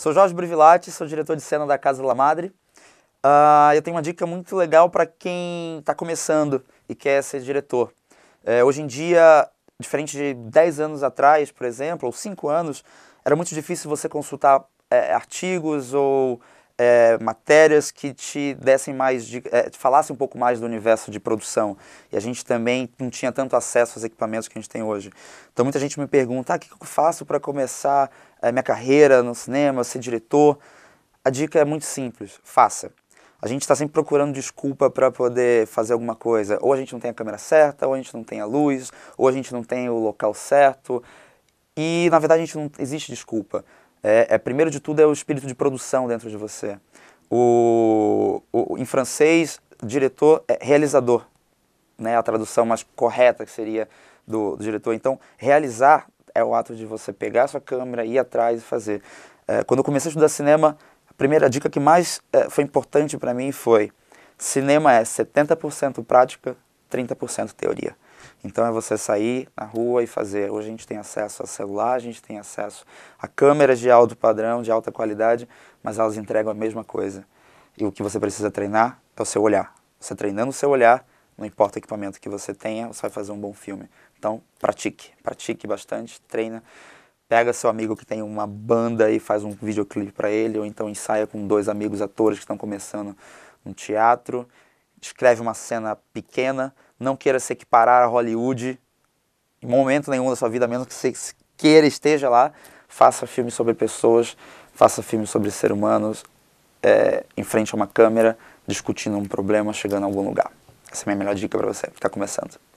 Sou Jorge Brivilati, sou diretor de cena da Casa La Madre. Uh, eu tenho uma dica muito legal para quem está começando e quer ser diretor. É, hoje em dia, diferente de 10 anos atrás, por exemplo, ou 5 anos, era muito difícil você consultar é, artigos ou é, matérias que te dessem mais, de, é, te falassem um pouco mais do universo de produção. E a gente também não tinha tanto acesso aos equipamentos que a gente tem hoje. Então muita gente me pergunta, ah, o que eu faço para começar a é, minha carreira no cinema, ser diretor? A dica é muito simples, faça. A gente está sempre procurando desculpa para poder fazer alguma coisa. Ou a gente não tem a câmera certa, ou a gente não tem a luz, ou a gente não tem o local certo. E na verdade a gente não existe desculpa. É, é, primeiro de tudo é o espírito de produção dentro de você. O, o em francês, diretor é realizador, né? A tradução mais correta que seria do, do, diretor. Então, realizar é o ato de você pegar a sua câmera, ir atrás e fazer. É, quando eu comecei a estudar cinema, a primeira dica que mais é, foi importante para mim foi cinema é 70% prática 30% teoria. Então é você sair na rua e fazer. Hoje a gente tem acesso a celular, a gente tem acesso a câmeras de alto padrão, de alta qualidade, mas elas entregam a mesma coisa. E o que você precisa treinar é o seu olhar. Você treinando o seu olhar, não importa o equipamento que você tenha, você vai fazer um bom filme. Então, pratique, pratique bastante, treina. Pega seu amigo que tem uma banda e faz um videoclipe para ele, ou então ensaia com dois amigos atores que estão começando um teatro escreve uma cena pequena, não queira se equiparar a Hollywood em momento nenhum da sua vida, a menos que você queira esteja lá, faça filmes sobre pessoas, faça filmes sobre seres humanos, é, em frente a uma câmera, discutindo um problema, chegando a algum lugar. Essa é a minha melhor dica para você que está começando.